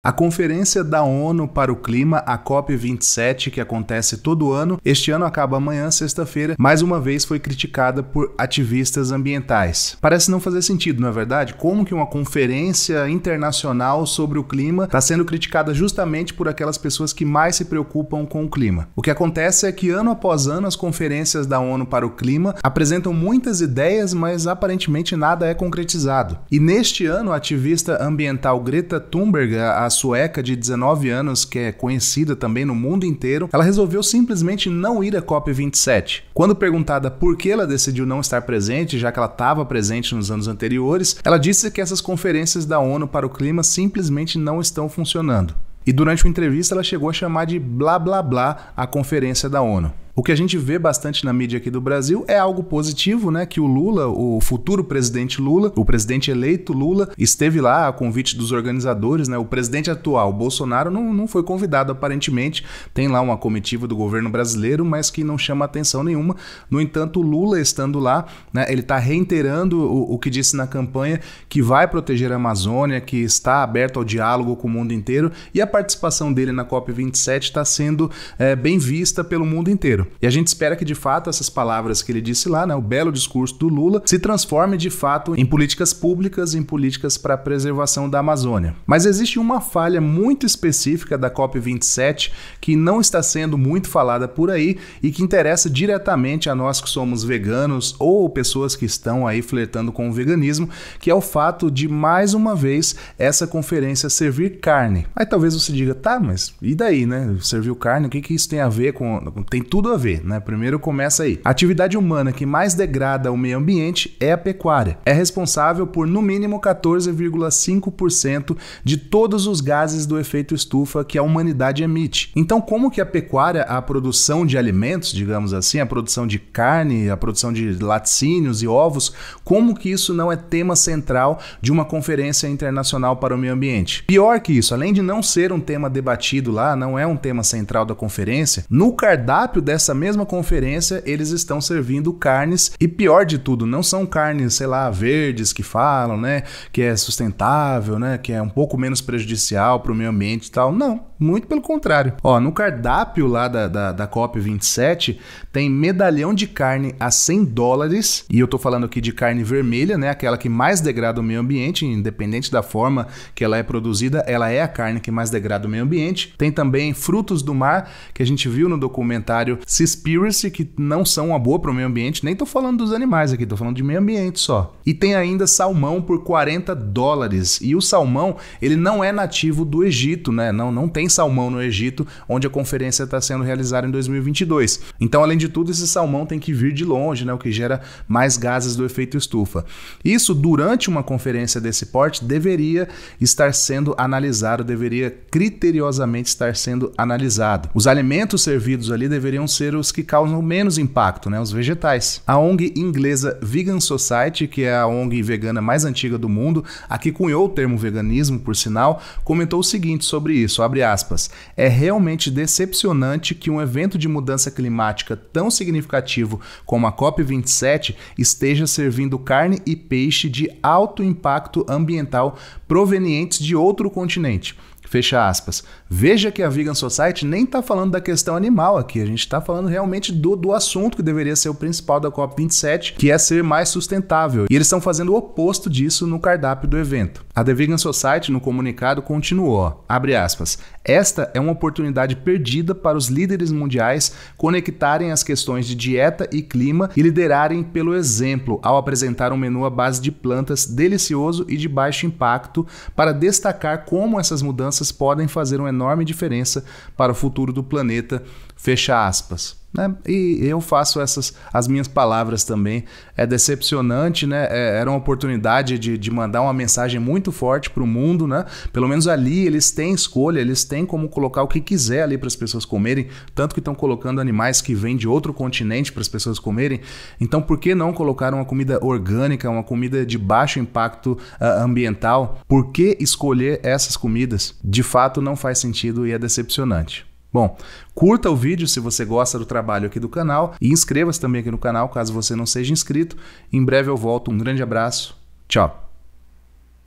A Conferência da ONU para o Clima, a COP27, que acontece todo ano, este ano acaba amanhã, sexta-feira, mais uma vez foi criticada por ativistas ambientais. Parece não fazer sentido, não é verdade? Como que uma conferência internacional sobre o clima está sendo criticada justamente por aquelas pessoas que mais se preocupam com o clima? O que acontece é que ano após ano as conferências da ONU para o Clima apresentam muitas ideias, mas aparentemente nada é concretizado. E neste ano, a ativista ambiental Greta Thunberg, a a sueca de 19 anos, que é conhecida também no mundo inteiro, ela resolveu simplesmente não ir à COP27. Quando perguntada por que ela decidiu não estar presente, já que ela estava presente nos anos anteriores, ela disse que essas conferências da ONU para o clima simplesmente não estão funcionando. E durante uma entrevista ela chegou a chamar de blá blá blá a conferência da ONU. O que a gente vê bastante na mídia aqui do Brasil é algo positivo, né? Que o Lula, o futuro presidente Lula, o presidente eleito Lula, esteve lá a convite dos organizadores, né? O presidente atual, Bolsonaro, não, não foi convidado aparentemente. Tem lá uma comitiva do governo brasileiro, mas que não chama atenção nenhuma. No entanto, Lula estando lá, né? Ele está reiterando o, o que disse na campanha que vai proteger a Amazônia, que está aberto ao diálogo com o mundo inteiro e a participação dele na COP27 está sendo é, bem vista pelo mundo inteiro. E a gente espera que de fato essas palavras que ele disse lá, né, o belo discurso do Lula, se transforme de fato em políticas públicas, em políticas para a preservação da Amazônia. Mas existe uma falha muito específica da COP27 que não está sendo muito falada por aí e que interessa diretamente a nós que somos veganos ou pessoas que estão aí flertando com o veganismo, que é o fato de mais uma vez essa conferência servir carne. Aí talvez você diga, tá, mas e daí, né? Serviu carne, o que, que isso tem a ver com. Tem tudo a ver, né? Primeiro começa aí. A atividade humana que mais degrada o meio ambiente é a pecuária. É responsável por no mínimo 14,5% de todos os gases do efeito estufa que a humanidade emite. Então, como que a pecuária, a produção de alimentos, digamos assim, a produção de carne, a produção de laticínios e ovos, como que isso não é tema central de uma conferência internacional para o meio ambiente? Pior que isso, além de não ser um tema debatido lá, não é um tema central da conferência, no cardápio dessa nessa mesma conferência eles estão servindo carnes e pior de tudo, não são carnes, sei lá, verdes que falam, né, que é sustentável, né, que é um pouco menos prejudicial para o meio ambiente e tal. Não, muito pelo contrário. Ó, no cardápio lá da, da, da COP27 tem medalhão de carne a 100 dólares, e eu tô falando aqui de carne vermelha, né, aquela que mais degrada o meio ambiente, independente da forma que ela é produzida, ela é a carne que mais degrada o meio ambiente. Tem também frutos do mar, que a gente viu no documentário Seaspiracy, que não são uma boa para o meio ambiente, nem tô falando dos animais aqui, tô falando de meio ambiente só. E tem ainda salmão por 40 dólares. E o salmão, ele não é nativo do Egito, né? Não, não tem salmão no Egito, onde a conferência está sendo realizada em 2022. Então, além de tudo, esse salmão tem que vir de longe, né? O que gera mais gases do efeito estufa. Isso, durante uma conferência desse porte, deveria estar sendo analisado, deveria criteriosamente estar sendo analisado. Os alimentos servidos ali deveriam ser os que causam menos impacto, né, os vegetais. A ONG inglesa Vegan Society, que é a ONG vegana mais antiga do mundo, a que cunhou o termo veganismo, por sinal, comentou o seguinte sobre isso, abre aspas, é realmente decepcionante que um evento de mudança climática tão significativo como a COP27 esteja servindo carne e peixe de alto impacto ambiental provenientes de outro continente. Fecha aspas. Veja que a Vegan Society nem está falando da questão animal aqui, a gente está falando realmente do, do assunto que deveria ser o principal da COP27, que é ser mais sustentável. E eles estão fazendo o oposto disso no cardápio do evento. A The Vegan Society, no comunicado, continuou, aspas, esta é uma oportunidade perdida para os líderes mundiais conectarem as questões de dieta e clima e liderarem pelo exemplo ao apresentar um menu à base de plantas delicioso e de baixo impacto para destacar como essas mudanças podem fazer uma enorme diferença para o futuro do planeta, fecha aspas. Né? E eu faço essas as minhas palavras também. É decepcionante, né? É, era uma oportunidade de, de mandar uma mensagem muito forte para o mundo, né? Pelo menos ali eles têm escolha, eles têm como colocar o que quiser ali para as pessoas comerem, tanto que estão colocando animais que vêm de outro continente para as pessoas comerem. Então, por que não colocar uma comida orgânica, uma comida de baixo impacto uh, ambiental? Por que escolher essas comidas? De fato, não faz sentido e é decepcionante. Bom, curta o vídeo se você gosta do trabalho aqui do canal e inscreva-se também aqui no canal caso você não seja inscrito. Em breve eu volto. Um grande abraço. Tchau.